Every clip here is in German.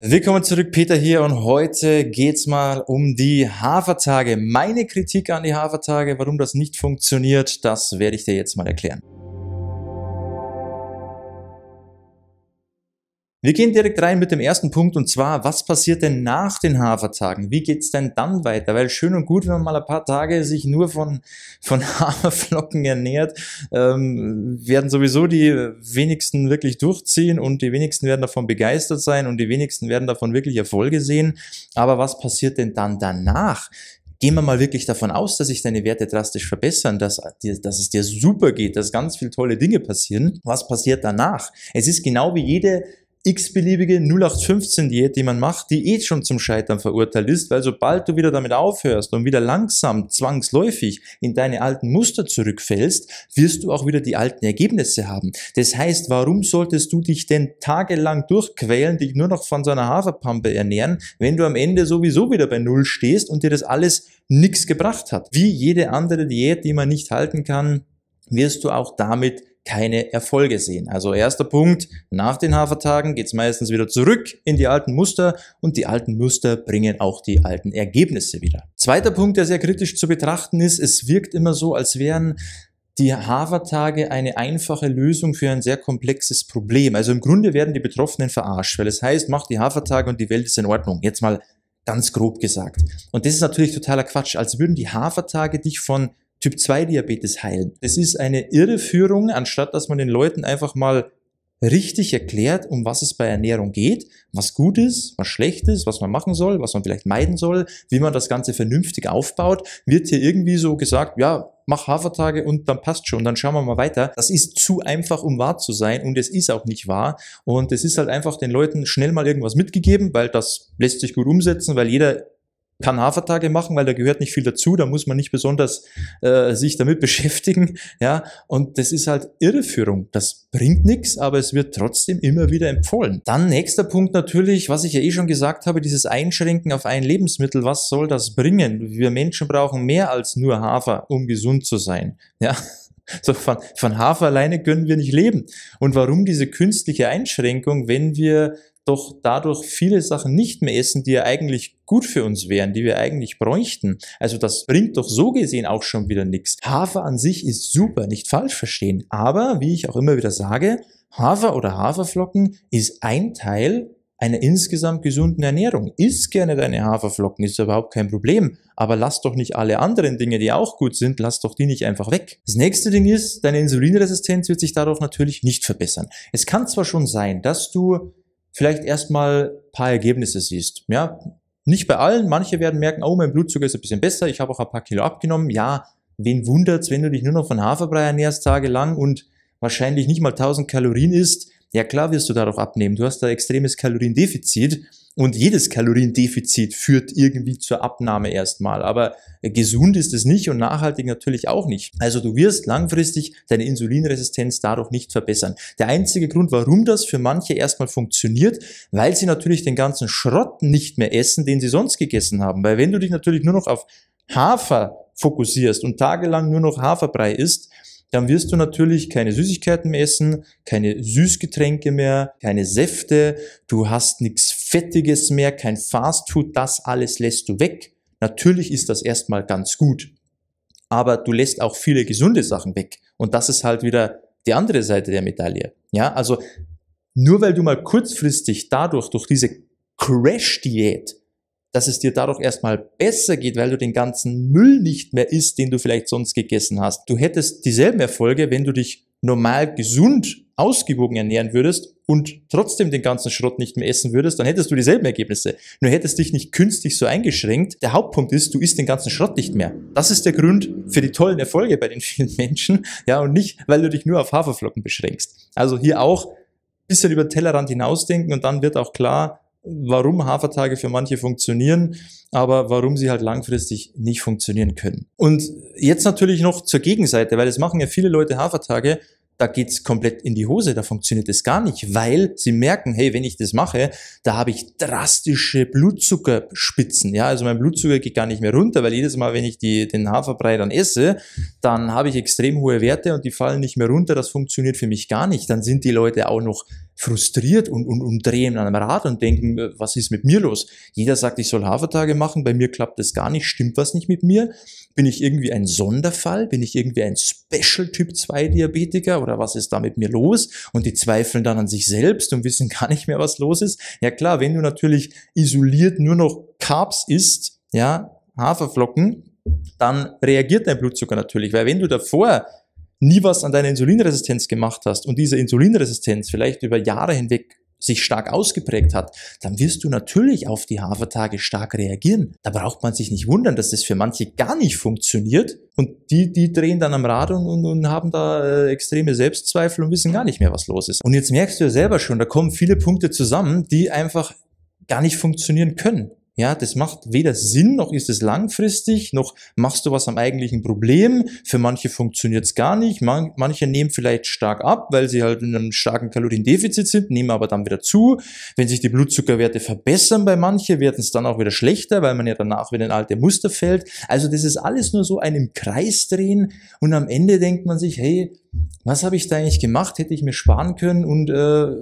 Willkommen zurück, Peter hier und heute geht es mal um die Hafertage. Meine Kritik an die Hafertage, warum das nicht funktioniert, das werde ich dir jetzt mal erklären. Wir gehen direkt rein mit dem ersten Punkt und zwar, was passiert denn nach den Hafertagen? Wie geht's denn dann weiter? Weil schön und gut, wenn man mal ein paar Tage sich nur von, von Haferflocken ernährt, ähm, werden sowieso die wenigsten wirklich durchziehen und die wenigsten werden davon begeistert sein und die wenigsten werden davon wirklich Erfolge sehen. Aber was passiert denn dann danach? gehen wir mal wirklich davon aus, dass sich deine Werte drastisch verbessern, dass, dir, dass es dir super geht, dass ganz viele tolle Dinge passieren. Was passiert danach? Es ist genau wie jede x-beliebige 0815-Diät, die man macht, die eh schon zum Scheitern verurteilt ist, weil sobald du wieder damit aufhörst und wieder langsam zwangsläufig in deine alten Muster zurückfällst, wirst du auch wieder die alten Ergebnisse haben. Das heißt, warum solltest du dich denn tagelang durchquälen, dich nur noch von so einer Haferpampe ernähren, wenn du am Ende sowieso wieder bei Null stehst und dir das alles nichts gebracht hat? Wie jede andere Diät, die man nicht halten kann, wirst du auch damit keine Erfolge sehen. Also erster Punkt, nach den Hafertagen geht es meistens wieder zurück in die alten Muster und die alten Muster bringen auch die alten Ergebnisse wieder. Zweiter Punkt, der sehr kritisch zu betrachten ist, es wirkt immer so, als wären die Hafertage eine einfache Lösung für ein sehr komplexes Problem. Also im Grunde werden die Betroffenen verarscht, weil es heißt, mach die Hafertage und die Welt ist in Ordnung. Jetzt mal ganz grob gesagt. Und das ist natürlich totaler Quatsch, als würden die Hafertage dich von Typ-2-Diabetes heilen. Das ist eine Irreführung, anstatt dass man den Leuten einfach mal richtig erklärt, um was es bei Ernährung geht, was gut ist, was schlecht ist, was man machen soll, was man vielleicht meiden soll, wie man das Ganze vernünftig aufbaut, wird hier irgendwie so gesagt, ja, mach Hafertage und dann passt schon, dann schauen wir mal weiter. Das ist zu einfach, um wahr zu sein und es ist auch nicht wahr. Und es ist halt einfach den Leuten schnell mal irgendwas mitgegeben, weil das lässt sich gut umsetzen, weil jeder kann Hafertage machen, weil da gehört nicht viel dazu, da muss man nicht besonders äh, sich damit beschäftigen, ja, und das ist halt Irreführung. Das bringt nichts, aber es wird trotzdem immer wieder empfohlen. Dann nächster Punkt natürlich, was ich ja eh schon gesagt habe, dieses Einschränken auf ein Lebensmittel, was soll das bringen? Wir Menschen brauchen mehr als nur Hafer, um gesund zu sein, ja. So von, von Hafer alleine können wir nicht leben. Und warum diese künstliche Einschränkung, wenn wir doch dadurch viele Sachen nicht mehr essen, die ja eigentlich gut für uns wären, die wir eigentlich bräuchten. Also das bringt doch so gesehen auch schon wieder nichts. Hafer an sich ist super, nicht falsch verstehen. Aber, wie ich auch immer wieder sage, Hafer oder Haferflocken ist ein Teil einer insgesamt gesunden Ernährung. Isst gerne deine Haferflocken, ist überhaupt kein Problem. Aber lass doch nicht alle anderen Dinge, die auch gut sind, lass doch die nicht einfach weg. Das nächste Ding ist, deine Insulinresistenz wird sich dadurch natürlich nicht verbessern. Es kann zwar schon sein, dass du vielleicht erstmal ein paar Ergebnisse siehst. Ja, nicht bei allen, manche werden merken, oh, mein Blutzucker ist ein bisschen besser, ich habe auch ein paar Kilo abgenommen. Ja, wen wundert's, wenn du dich nur noch von Haferbrei ernährst tagelang und wahrscheinlich nicht mal 1000 Kalorien isst? Ja klar wirst du darauf abnehmen, du hast da extremes Kaloriendefizit und jedes Kaloriendefizit führt irgendwie zur Abnahme erstmal. Aber gesund ist es nicht und nachhaltig natürlich auch nicht. Also du wirst langfristig deine Insulinresistenz dadurch nicht verbessern. Der einzige Grund, warum das für manche erstmal funktioniert, weil sie natürlich den ganzen Schrott nicht mehr essen, den sie sonst gegessen haben. Weil wenn du dich natürlich nur noch auf Hafer fokussierst und tagelang nur noch Haferbrei isst, dann wirst du natürlich keine Süßigkeiten mehr essen, keine Süßgetränke mehr, keine Säfte, du hast nichts Fettiges mehr, kein Fast Food, das alles lässt du weg. Natürlich ist das erstmal ganz gut, aber du lässt auch viele gesunde Sachen weg. Und das ist halt wieder die andere Seite der Medaille. Ja, also nur weil du mal kurzfristig dadurch, durch diese Crash-Diät, dass es dir dadurch erstmal besser geht, weil du den ganzen Müll nicht mehr isst, den du vielleicht sonst gegessen hast. Du hättest dieselben Erfolge, wenn du dich normal gesund ausgewogen ernähren würdest und trotzdem den ganzen Schrott nicht mehr essen würdest, dann hättest du dieselben Ergebnisse. Nur hättest dich nicht künstlich so eingeschränkt. Der Hauptpunkt ist, du isst den ganzen Schrott nicht mehr. Das ist der Grund für die tollen Erfolge bei den vielen Menschen, ja, und nicht, weil du dich nur auf Haferflocken beschränkst. Also hier auch ein bisschen über den Tellerrand hinausdenken und dann wird auch klar, warum Hafertage für manche funktionieren, aber warum sie halt langfristig nicht funktionieren können. Und jetzt natürlich noch zur Gegenseite, weil es machen ja viele Leute Hafertage, da geht's komplett in die Hose, da funktioniert es gar nicht, weil sie merken, hey, wenn ich das mache, da habe ich drastische Blutzuckerspitzen. Ja, also mein Blutzucker geht gar nicht mehr runter, weil jedes Mal, wenn ich die, den Haferbrei dann esse, dann habe ich extrem hohe Werte und die fallen nicht mehr runter. Das funktioniert für mich gar nicht. Dann sind die Leute auch noch frustriert und, und, und drehen an einem Rad und denken, äh, was ist mit mir los? Jeder sagt, ich soll Hafertage machen, bei mir klappt das gar nicht, stimmt was nicht mit mir? Bin ich irgendwie ein Sonderfall? Bin ich irgendwie ein Special Typ 2 Diabetiker oder was ist da mit mir los? Und die zweifeln dann an sich selbst und wissen gar nicht mehr, was los ist. Ja klar, wenn du natürlich isoliert nur noch Carbs isst, ja, Haferflocken, dann reagiert dein Blutzucker natürlich, weil wenn du davor nie was an deiner Insulinresistenz gemacht hast und diese Insulinresistenz vielleicht über Jahre hinweg sich stark ausgeprägt hat, dann wirst du natürlich auf die Hafertage stark reagieren. Da braucht man sich nicht wundern, dass das für manche gar nicht funktioniert und die, die drehen dann am Rad und, und, und haben da äh, extreme Selbstzweifel und wissen gar nicht mehr, was los ist. Und jetzt merkst du ja selber schon, da kommen viele Punkte zusammen, die einfach gar nicht funktionieren können. Ja, das macht weder Sinn, noch ist es langfristig, noch machst du was am eigentlichen Problem. Für manche funktioniert es gar nicht. Man, manche nehmen vielleicht stark ab, weil sie halt in einem starken Kaloriendefizit sind, nehmen aber dann wieder zu. Wenn sich die Blutzuckerwerte verbessern bei manche, werden es dann auch wieder schlechter, weil man ja danach wieder in alte Muster fällt. Also das ist alles nur so ein im Kreis drehen und am Ende denkt man sich, hey, was habe ich da eigentlich gemacht? Hätte ich mir sparen können und äh,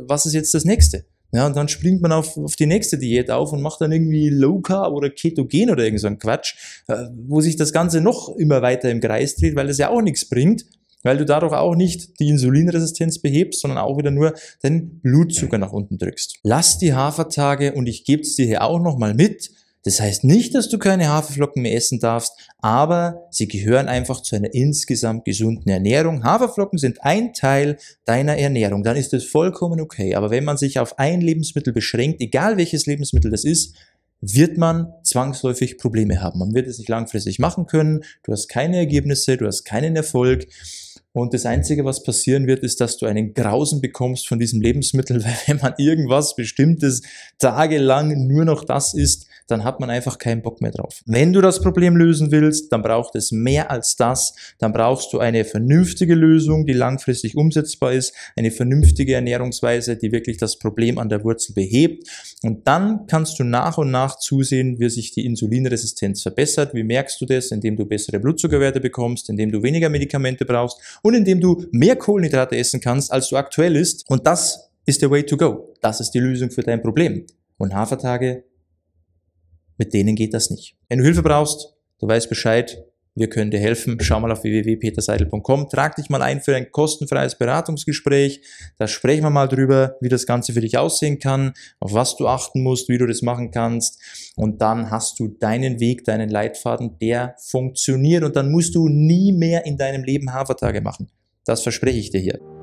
was ist jetzt das nächste? Ja, und dann springt man auf, auf die nächste Diät auf und macht dann irgendwie Low Carb oder Ketogen oder irgend so einen Quatsch, äh, wo sich das Ganze noch immer weiter im Kreis dreht, weil das ja auch nichts bringt, weil du dadurch auch nicht die Insulinresistenz behebst, sondern auch wieder nur deinen Blutzucker nach unten drückst. Lass die Hafertage und ich gebe es dir hier auch nochmal mit, das heißt nicht, dass du keine Haferflocken mehr essen darfst, aber sie gehören einfach zu einer insgesamt gesunden Ernährung. Haferflocken sind ein Teil deiner Ernährung, dann ist das vollkommen okay. Aber wenn man sich auf ein Lebensmittel beschränkt, egal welches Lebensmittel das ist, wird man zwangsläufig Probleme haben. Man wird es nicht langfristig machen können, du hast keine Ergebnisse, du hast keinen Erfolg. Und das Einzige, was passieren wird, ist, dass du einen Grausen bekommst von diesem Lebensmittel, weil wenn man irgendwas Bestimmtes tagelang nur noch das isst, dann hat man einfach keinen Bock mehr drauf. Wenn du das Problem lösen willst, dann braucht es mehr als das. Dann brauchst du eine vernünftige Lösung, die langfristig umsetzbar ist, eine vernünftige Ernährungsweise, die wirklich das Problem an der Wurzel behebt. Und dann kannst du nach und nach zusehen, wie sich die Insulinresistenz verbessert. Wie merkst du das? Indem du bessere Blutzuckerwerte bekommst, indem du weniger Medikamente brauchst und indem du mehr Kohlenhydrate essen kannst, als du aktuell isst. Und das ist der Way to go. Das ist die Lösung für dein Problem. Und Hafertage mit denen geht das nicht. Wenn du Hilfe brauchst, du weißt Bescheid, wir können dir helfen. Schau mal auf www.peterseidel.com. Trag dich mal ein für ein kostenfreies Beratungsgespräch. Da sprechen wir mal drüber, wie das Ganze für dich aussehen kann, auf was du achten musst, wie du das machen kannst. Und dann hast du deinen Weg, deinen Leitfaden, der funktioniert. Und dann musst du nie mehr in deinem Leben Hafertage machen. Das verspreche ich dir hier.